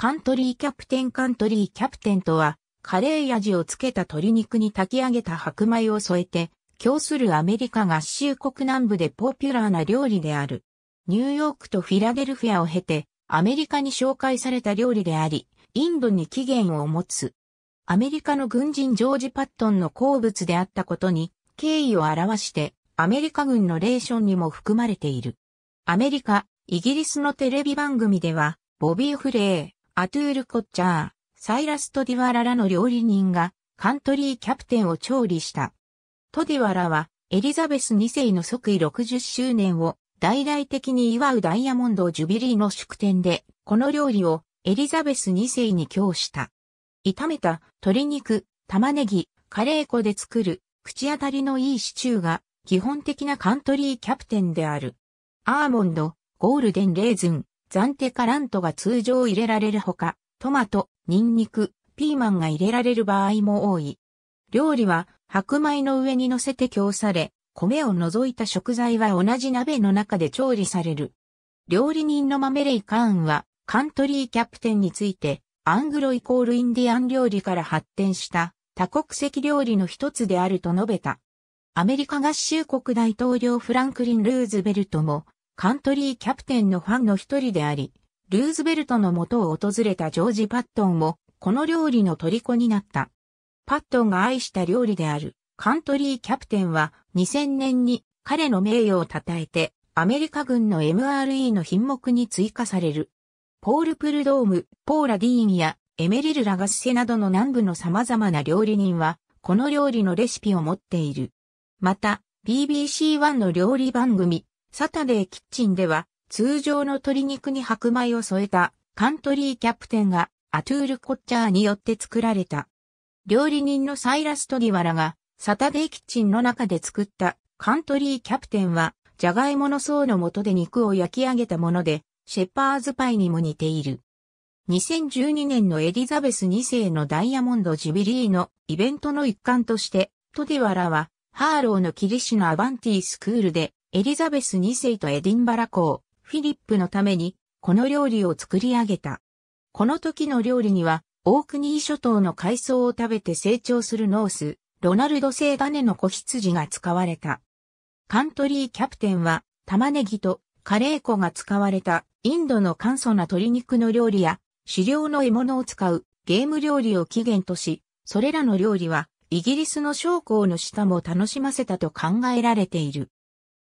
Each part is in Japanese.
カントリーキャプテンカントリーキャプテンとは、カレー味をつけた鶏肉に炊き上げた白米を添えて、供するアメリカ合衆国南部でポピュラーな料理である。ニューヨークとフィラデルフィアを経て、アメリカに紹介された料理であり、インドに起源を持つ。アメリカの軍人ジョージ・パットンの好物であったことに、敬意を表して、アメリカ軍のレーションにも含まれている。アメリカ、イギリスのテレビ番組では、ボビー・フレー、アトゥール・コッチャー、サイラス・トディワラらの料理人がカントリーキャプテンを調理した。トディワラはエリザベス2世の即位60周年を大々的に祝うダイヤモンド・ジュビリーの祝典で、この料理をエリザベス2世に供した。炒めた鶏肉、玉ねぎ、カレー粉で作る口当たりのいいシチューが基本的なカントリーキャプテンである。アーモンド、ゴールデンレーズン、ザンテカラントが通常入れられるほか、トマト、ニンニク、ピーマンが入れられる場合も多い。料理は白米の上に乗せて供され、米を除いた食材は同じ鍋の中で調理される。料理人のマメレイ・カーンは、カントリーキャプテンについて、アングロイコールインディアン料理から発展した多国籍料理の一つであると述べた。アメリカ合衆国大統領フランクリン・ルーズベルトもカントリーキャプテンのファンの一人であり、ルーズベルトの元を訪れたジョージ・パットンも、この料理の虜になった。パットンが愛した料理である、カントリーキャプテンは、2000年に彼の名誉を称えて、アメリカ軍の MRE の品目に追加される。ポール・プルドーム、ポーラ・ディーンやエメリル・ラガスセなどの南部の様々な料理人は、この料理のレシピを持っている。また、BBC1 の料理番組、サタデーキッチンでは、通常の鶏肉に白米を添えたカントリーキャプテンがアトゥール・コッチャーによって作られた。料理人のサイラス・トディワラがサタデーキッチンの中で作ったカントリーキャプテンは、ジャガイモの層の下で肉を焼き上げたもので、シェパーズパイにも似ている。2012年のエリザベス2世のダイヤモンド・ジビリーのイベントの一環として、トディワラは、ハーローのキリシのアバンティースクールでエリザベス2世とエディンバラ公、フィリップのために、この料理を作り上げた。この時の料理には、オークニー諸島の海藻を食べて成長するノース、ロナルド製種の子羊が使われた。カントリーキャプテンは、玉ねぎとカレー粉が使われたインドの簡素な鶏肉の料理や、狩猟の獲物を使うゲーム料理を起源とし、それらの料理は、イギリスの将校の下も楽しませたと考えられている。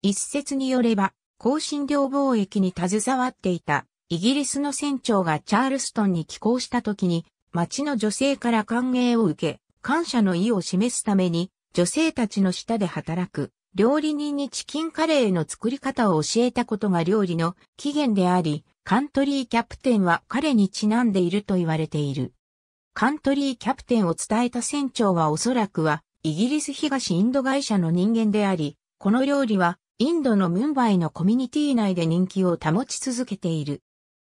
一説によれば、香辛料貿易に携わっていたイギリスの船長がチャールストンに寄港した時に、町の女性から歓迎を受け、感謝の意を示すために、女性たちの下で働く料理人にチキンカレーの作り方を教えたことが料理の起源であり、カントリーキャプテンは彼にちなんでいると言われている。カントリーキャプテンを伝えた船長はおそらくは、イギリス東インド会社の人間であり、この料理はインドのムンバイのコミュニティ内で人気を保ち続けている。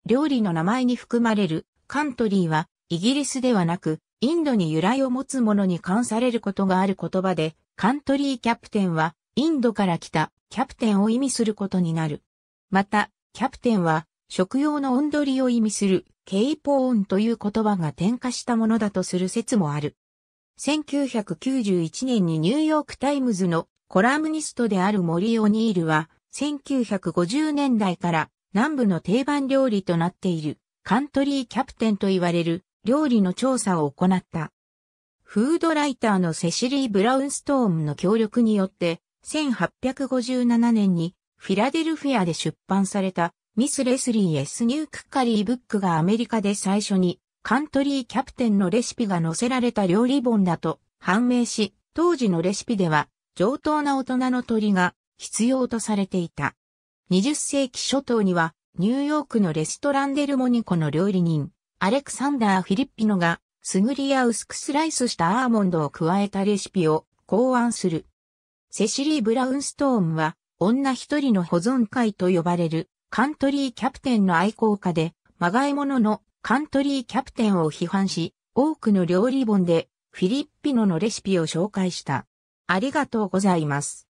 料理の名前に含まれるカントリーはイギリスではなくインドに由来を持つものに関されることがある言葉でカントリーキャプテンはインドから来たキャプテンを意味することになる。またキャプテンは食用の温取りを意味するケイポーンという言葉が添加したものだとする説もある。1991年にニューヨークタイムズのコラムニストである森オニールは、1950年代から南部の定番料理となっているカントリーキャプテンと言われる料理の調査を行った。フードライターのセシリー・ブラウンストームの協力によって、1857年にフィラデルフィアで出版されたミス・レスリー・エス・ニューク・ッカリーブックがアメリカで最初にカントリーキャプテンのレシピが載せられた料理本だと判明し、当時のレシピでは上等な大人の鳥が必要とされていた。20世紀初頭には、ニューヨークのレストランデルモニコの料理人、アレクサンダー・フィリッピノが、すぐりや薄くスライスしたアーモンドを加えたレシピを考案する。セシリー・ブラウンストーンは、女一人の保存会と呼ばれる、カントリーキャプテンの愛好家で、まがいもののカントリーキャプテンを批判し、多くの料理本でフィリッピノのレシピを紹介した。ありがとうございます。